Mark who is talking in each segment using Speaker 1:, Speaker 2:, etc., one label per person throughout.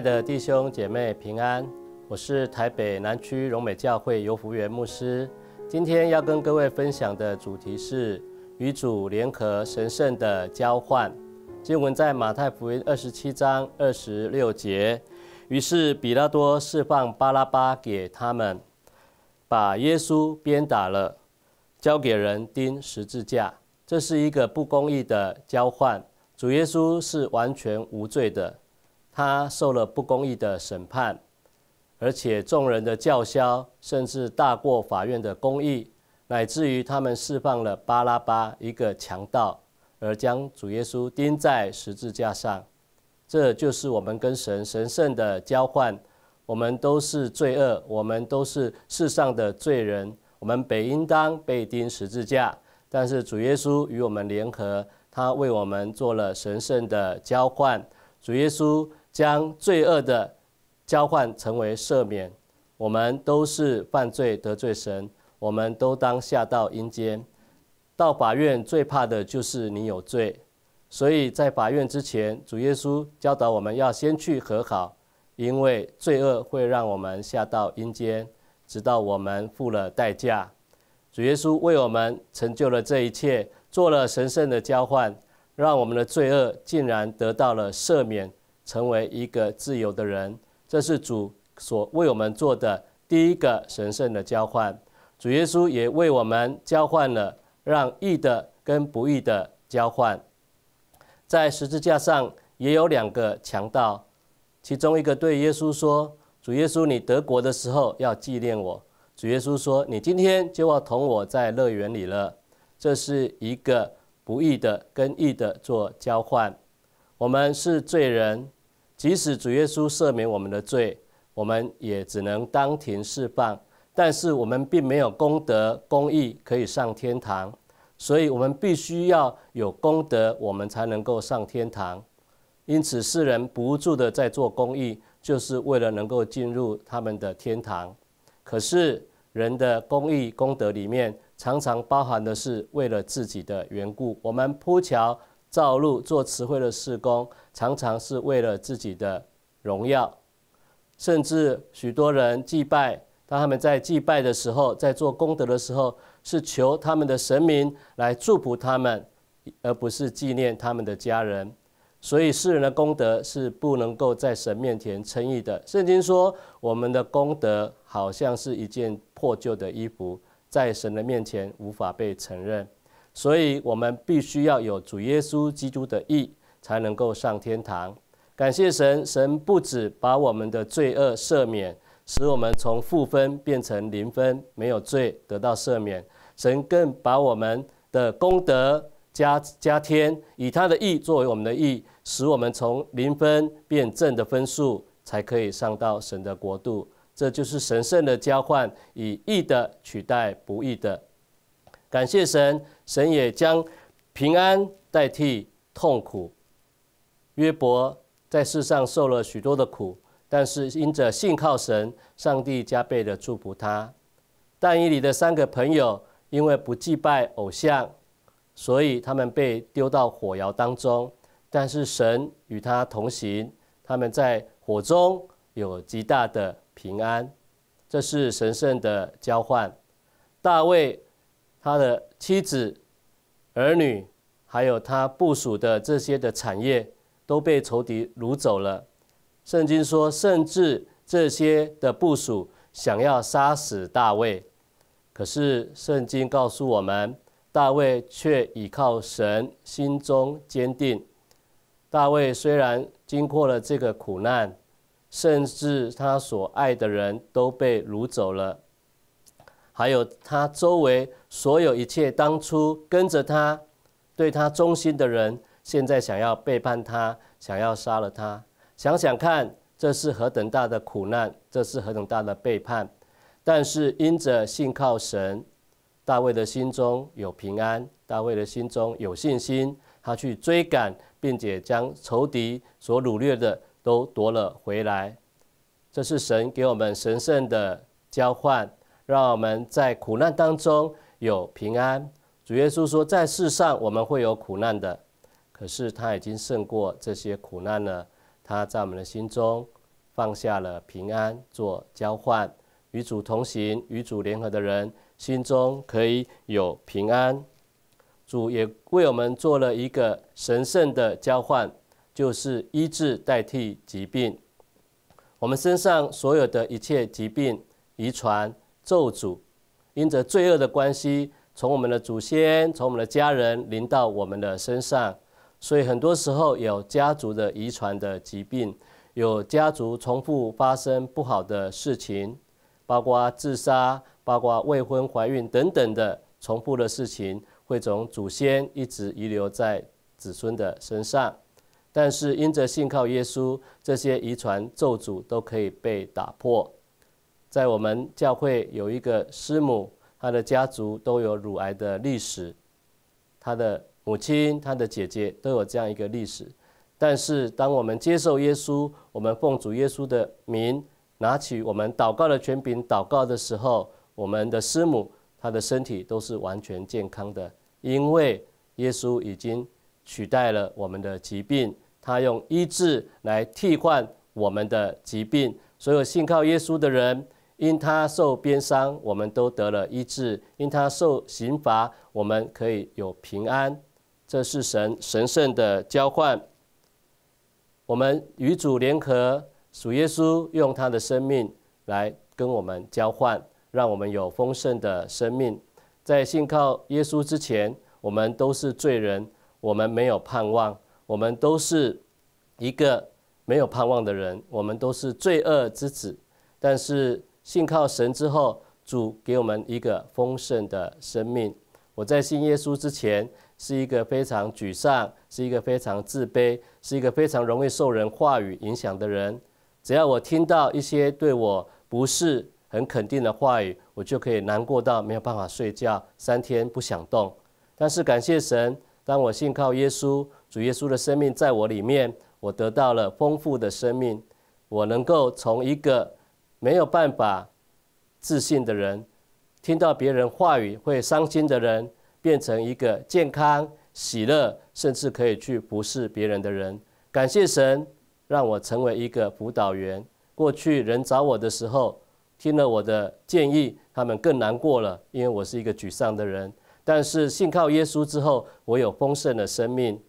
Speaker 1: 的弟兄姐妹平安，我是台北南区荣美教会游福源牧师。今天要跟各位分享的主题是与主联合神圣的交换。经文在马太福音二十七章二十六节。于是比拉多释放巴拉巴给他们，把耶稣鞭打了，交给人钉十字架。这是一个不公义的交换。主耶稣是完全无罪的。他受了不公义的审判，而且众人的叫嚣甚至大过法院的公义，乃至于他们释放了巴拉巴一个强盗，而将主耶稣钉在十字架上。这就是我们跟神神圣的交换。我们都是罪恶，我们都是世上的罪人，我们本应当被钉十字架。但是主耶稣与我们联合，他为我们做了神圣的交换。主耶稣。将罪恶的交换成为赦免。我们都是犯罪得罪神，我们都当下到阴间。到法院最怕的就是你有罪，所以在法院之前，主耶稣教导我们要先去和好，因为罪恶会让我们下到阴间，直到我们付了代价。主耶稣为我们成就了这一切，做了神圣的交换，让我们的罪恶竟然得到了赦免。成为一个自由的人，这是主所为我们做的第一个神圣的交换。主耶稣也为我们交换了让义的跟不义的交换。在十字架上也有两个强盗，其中一个对耶稣说：“主耶稣，你得国的时候要纪念我。”主耶稣说：“你今天就要同我在乐园里了。”这是一个不义的跟义的做交换。我们是罪人。即使主耶稣赦免我们的罪，我们也只能当庭释放。但是我们并没有功德、公义可以上天堂，所以我们必须要有功德，我们才能够上天堂。因此，世人不住的在做公义，就是为了能够进入他们的天堂。可是人的公义、功德里面常常包含的是为了自己的缘故。我们铺桥。造路做词汇的施工，常常是为了自己的荣耀，甚至许多人祭拜，当他们在祭拜的时候，在做功德的时候，是求他们的神明来祝福他们，而不是纪念他们的家人。所以世人的功德是不能够在神面前称义的。圣经说，我们的功德好像是一件破旧的衣服，在神的面前无法被承认。所以，我们必须要有主耶稣基督的义，才能够上天堂。感谢神，神不止把我们的罪恶赦免，使我们从负分变成零分，没有罪，得到赦免。神更把我们的功德加加添，以他的义作为我们的义，使我们从零分变正的分数，才可以上到神的国度。这就是神圣的交换，以义的取代不义的。感谢神，神也将平安代替痛苦。约伯在世上受了许多的苦，但是因着信靠神，上帝加倍的祝福他。但以理的三个朋友因为不祭拜偶像，所以他们被丢到火窑当中，但是神与他同行，他们在火中有极大的平安。这是神圣的交换。大卫。他的妻子、儿女，还有他部属的这些的产业，都被仇敌掳走了。圣经说，甚至这些的部署想要杀死大卫，可是圣经告诉我们，大卫却倚靠神，心中坚定。大卫虽然经过了这个苦难，甚至他所爱的人都被掳走了。还有他周围所有一切，当初跟着他、对他忠心的人，现在想要背叛他、想要杀了他。想想看，这是何等大的苦难，这是何等大的背叛。但是因着信靠神，大卫的心中有平安，大卫的心中有信心，他去追赶，并且将仇敌所掳掠的都夺了回来。这是神给我们神圣的交换。让我们在苦难当中有平安。主耶稣说，在世上我们会有苦难的，可是他已经胜过这些苦难了。他在我们的心中放下了平安做交换，与主同行、与主联合的人心中可以有平安。主也为我们做了一个神圣的交换，就是医治代替疾病。我们身上所有的一切疾病、遗传。咒诅，因着罪恶的关系，从我们的祖先，从我们的家人，临到我们的身上，所以很多时候有家族的遗传的疾病，有家族重复发生不好的事情，包括自杀，包括未婚怀孕等等的重复的事情，会从祖先一直遗留在子孙的身上。但是因着信靠耶稣，这些遗传咒诅都可以被打破。在我们教会有一个师母，她的家族都有乳癌的历史，她的母亲、她的姐姐都有这样一个历史。但是，当我们接受耶稣，我们奉主耶稣的名，拿起我们祷告的权柄祷告的时候，我们的师母她的身体都是完全健康的，因为耶稣已经取代了我们的疾病，他用医治来替换我们的疾病。所有信靠耶稣的人。因他受鞭伤，我们都得了医治；因他受刑罚，我们可以有平安。这是神神圣的交换。我们与主联合，属耶稣，用他的生命来跟我们交换，让我们有丰盛的生命。在信靠耶稣之前，我们都是罪人，我们没有盼望，我们都是一个没有盼望的人，我们都是罪恶之子。但是，信靠神之后，主给我们一个丰盛的生命。我在信耶稣之前，是一个非常沮丧，是一个非常自卑，是一个非常容易受人话语影响的人。只要我听到一些对我不是很肯定的话语，我就可以难过到没有办法睡觉，三天不想动。但是感谢神，当我信靠耶稣，主耶稣的生命在我里面，我得到了丰富的生命，我能够从一个。没有办法自信的人，听到别人话语会伤心的人，变成一个健康、喜乐，甚至可以去服侍别人的人。感谢神，让我成为一个辅导员。过去人找我的时候，听了我的建议，他们更难过了，因为我是一个沮丧的人。但是信靠耶稣之后，我有丰盛的生命，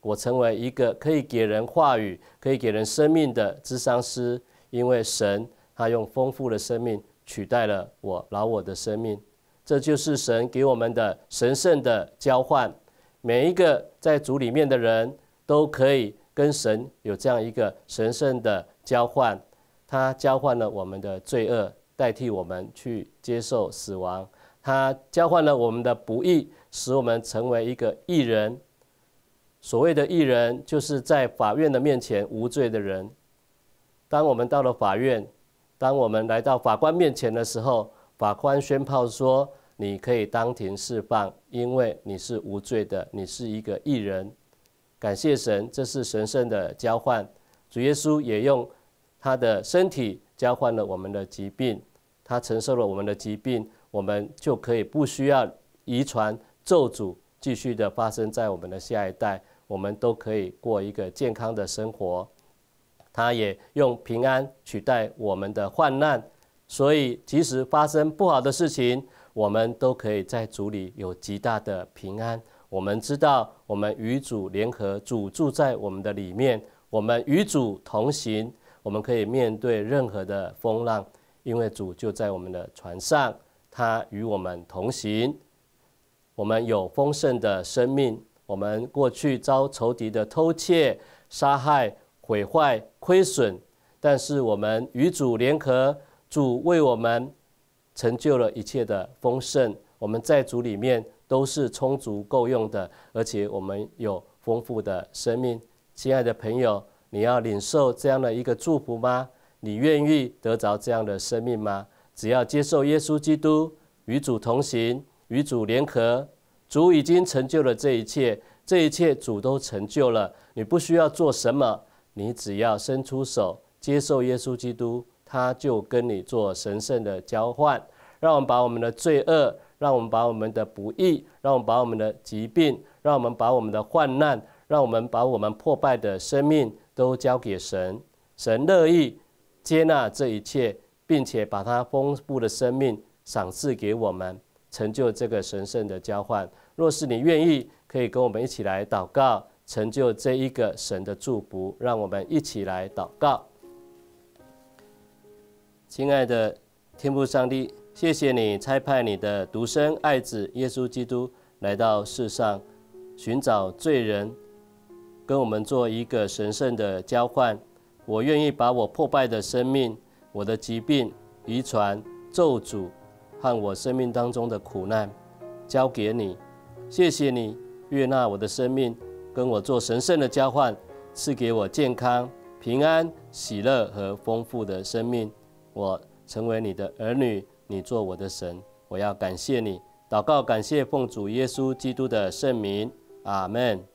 Speaker 1: 我成为一个可以给人话语、可以给人生命的智商师，因为神。他用丰富的生命取代了我，老我的生命，这就是神给我们的神圣的交换。每一个在主里面的人都可以跟神有这样一个神圣的交换。他交换了我们的罪恶，代替我们去接受死亡；他交换了我们的不义，使我们成为一个义人。所谓的义人，就是在法院的面前无罪的人。当我们到了法院，当我们来到法官面前的时候，法官宣判说：“你可以当庭释放，因为你是无罪的，你是一个艺人。感谢神，这是神圣的交换。主耶稣也用他的身体交换了我们的疾病，他承受了我们的疾病，我们就可以不需要遗传咒诅继续的发生在我们的下一代，我们都可以过一个健康的生活。”他也用平安取代我们的患难，所以即使发生不好的事情，我们都可以在主里有极大的平安。我们知道，我们与主联合，主住在我们的里面，我们与主同行，我们可以面对任何的风浪，因为主就在我们的船上，他与我们同行。我们有丰盛的生命。我们过去遭仇敌的偷窃、杀害。毁坏、亏损，但是我们与主联合，主为我们成就了一切的丰盛。我们在主里面都是充足够用的，而且我们有丰富的生命。亲爱的朋友，你要领受这样的一个祝福吗？你愿意得着这样的生命吗？只要接受耶稣基督，与主同行，与主联合，主已经成就了这一切，这一切主都成就了。你不需要做什么。你只要伸出手接受耶稣基督，他就跟你做神圣的交换。让我们把我们的罪恶，让我们把我们的不义，让我们把我们的疾病，让我们把我们的患难，让我们把我们破败的生命都交给神。神乐意接纳这一切，并且把他丰富的生命赏赐给我们，成就这个神圣的交换。若是你愿意，可以跟我们一起来祷告。成就这一个神的祝福，让我们一起来祷告。亲爱的天父上帝，谢谢你差派你的独生爱子耶稣基督来到世上，寻找罪人，跟我们做一个神圣的交换。我愿意把我破败的生命、我的疾病、遗传、咒诅和我生命当中的苦难交给你。谢谢你悦纳我的生命。跟我做神圣的交换，赐给我健康、平安、喜乐和丰富的生命。我成为你的儿女，你做我的神。我要感谢你，祷告感谢奉主耶稣基督的圣名，阿门。